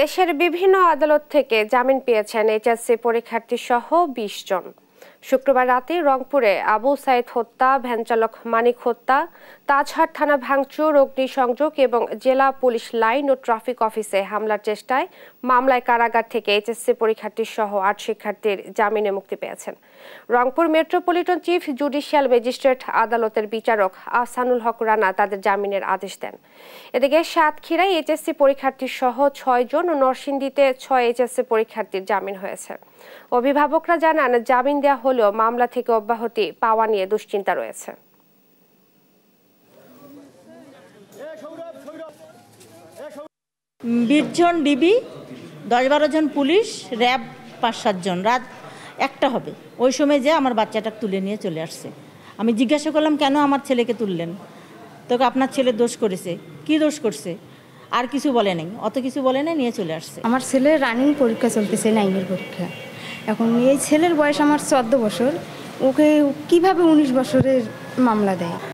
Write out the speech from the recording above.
দেশের বিভিন্ন আদালত থেকে জামিন পেয়েছেন এইচএসসি পরীক্ষার্থী সহ বিশ জন শুক্রবার রাতে রংপুরে আবু সাইদ হত্যা ভ্যানচালক মানিক হত্যা তাজহাট থানা ভাঙচুর অগ্নিসংযোগ এবং জেলা পুলিশ লাইন ও ট্রাফিক অফিসে হামলার চেষ্টায় মামলায় কারাগার থেকে এইচএসসি পরীক্ষার্থী সহ আট শিক্ষার্থীর জামিনে মুক্তি পেয়েছেন Rangpur metropolitan chief judicial magistrate আদালতের বিচারক আহসানুল হক রানা তাদের জামিনের আদেশ দেন এদিকে সাতক্ষীরায় এইচএসসি পরীক্ষার্থী সহ ছয় জন ও নরসিংদীতে ছয় এইচএসসি পরীক্ষার্থীর জামিন হয়েছে অভিভাবকরা জানান জামিন দেওয়া হলেও মামলা থেকে অব্যাহতি পাওয়া নিয়ে দুশ্চিন্তা রয়েছে বিশজন ডিবি দশ বারো জন পুলিশ র্যাব পাঁচ সাতজন রাত একটা হবে ওই সময় যে আমার বাচ্চাটা তুলে নিয়ে চলে আসছে আমি জিজ্ঞাসা করলাম কেন আমার ছেলেকে তুললেন তোকে আপনার ছেলে দোষ করেছে কি দোষ করছে আর কিছু বলে নাই অত কিছু বলে নাই নিয়ে চলে আসছে আমার ছেলে রানিং পরীক্ষা চলতেছে নাইনের পরীক্ষা এখন এই ছেলের বয়স আমার চোদ্দ বছর ওকে কিভাবে উনিশ বছরের মামলা দেয়